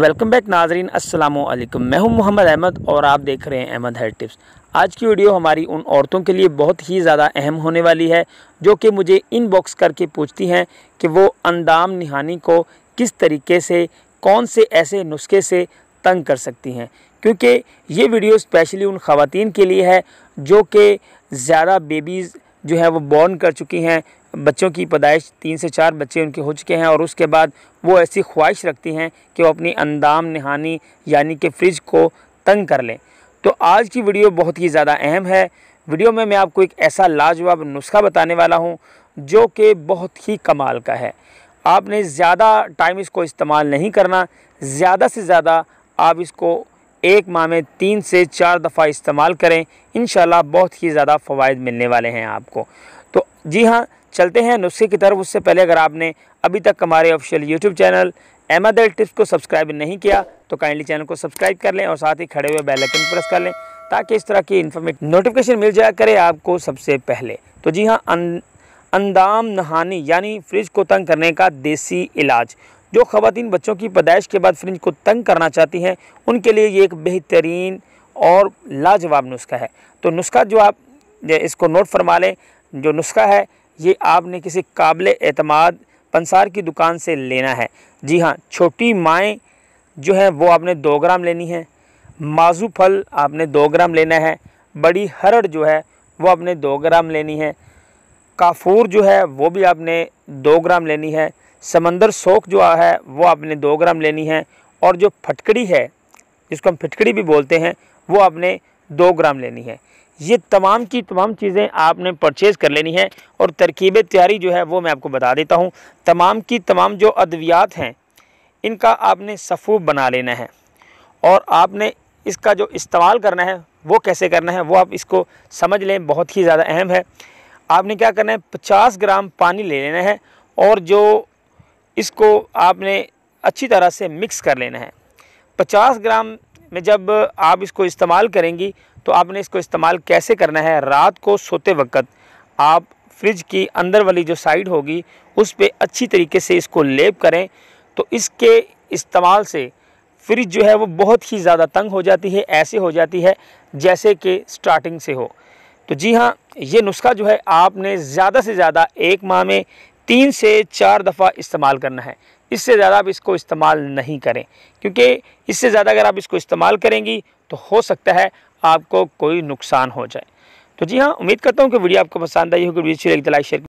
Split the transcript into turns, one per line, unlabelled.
welcome back नाजरीन असलकम मैं हूं मोहम्मद अहमद और आप देख रहे हैं अहमद हेड टिप्स आज की वीडियो हमारी उन औरतों के लिए बहुत ही ज़्यादा अहम होने वाली है जो कि मुझे इनबॉक्स करके पूछती हैं कि वो अंदाम निहानी को किस तरीके से कौन से ऐसे नुस्खे से तंग कर सकती हैं क्योंकि ये वीडियो स्पेशली उन खातन के लिए है जो कि ज़्यादा बेबीज़ जो है वो बॉर्न कर चुकी हैं बच्चों की पैदाइश तीन से चार बच्चे उनके हो चुके हैं और उसके बाद वो ऐसी ख्वाहिश रखती हैं कि वो अपनी अंदाम नहानी यानी कि फ्रिज को तंग कर लें तो आज की वीडियो बहुत ही ज़्यादा अहम है वीडियो में मैं आपको एक ऐसा लाजवाब नुस्खा बताने वाला हूँ जो कि बहुत ही कमाल का है आपने ज़्यादा टाइम इसको इस्तेमाल नहीं करना ज़्यादा से ज़्यादा आप इसको एक माह में तीन से चार दफ़ा इस्तेमाल करें इन बहुत ही ज़्यादा फ़वाद मिलने वाले हैं आपको जी हाँ चलते हैं नुस्खे की तरफ उससे पहले अगर आपने अभी तक हमारे official YouTube channel L tips को सब्सक्राइब नहीं किया तो काइंडली चैनल को सब्सक्राइब कर लें और साथ ही खड़े हुए बेल आइकन प्रेस कर लें ताकि इस तरह की इन्फॉर्मेट नोटिफिकेशन मिल जाया करे आपको सबसे पहले तो जी हाँ अन, अंदाम नहानी यानी फ्रिज को तंग करने का देसी इलाज जो ख़वान बच्चों की पैदाइश के बाद फ्रिज को तंग करना चाहती हैं उनके लिए ये एक बेहतरीन और लाजवाब नुस्खा है तो नुस्खा जो आप इसको नोट फरमा लें जो नुस्खा है ये आपने किसी काबिल एतमाद पंसार की दुकान से लेना है जी हाँ छोटी माएँ जो हैं वो आपने दो ग्राम लेनी है माजू फल आपने दो ग्राम लेना है बड़ी हरड़ जो है वो आपने दो ग्राम लेनी है काफूर जो है वो भी आपने दो ग्राम लेनी है समंदर सोख जो है वो आपने दो ग्राम लेनी है और जो फटकड़ी है जिसको हम फिटकड़ी भी बोलते हैं वो आपने दो ग्राम लेनी है ये तमाम की तमाम चीज़ें आपने परचेज़ कर लेनी है और तरकीब तैयारी जो है वो मैं आपको बता देता हूँ तमाम की तमाम जो अद्वियात हैं इनका आपने सफ़ूब बना लेना है और आपने इसका जो इस्तेमाल करना है वो कैसे करना है वो आप इसको समझ लें बहुत ही ज़्यादा अहम है आपने क्या करना है पचास ग्राम पानी ले लेना है और जो इसको आपने अच्छी तरह से मिक्स कर लेना है पचास ग्राम में जब आप इसको इस्तेमाल करेंगी तो आपने इसको इस्तेमाल कैसे करना है रात को सोते वक्त आप फ्रिज की अंदर वाली जो साइड होगी उस पर अच्छी तरीके से इसको लेप करें तो इसके इस्तेमाल से फ्रिज जो है वो बहुत ही ज़्यादा तंग हो जाती है ऐसे हो जाती है जैसे कि स्टार्टिंग से हो तो जी हाँ ये नुस्खा जो है आपने ज़्यादा से ज़्यादा एक माह में तीन से चार दफ़ा इस्तेमाल करना है इससे ज़्यादा आप इसको इस्तेमाल नहीं करें क्योंकि इससे ज़्यादा अगर आप इसको इस्तेमाल करेंगी तो हो सकता है आपको कोई नुकसान हो जाए तो जी हाँ उम्मीद करता हूँ कि वीडियो आपको पसंद आई होगी वीडियो अच्छी लगी तो लाइक शेयर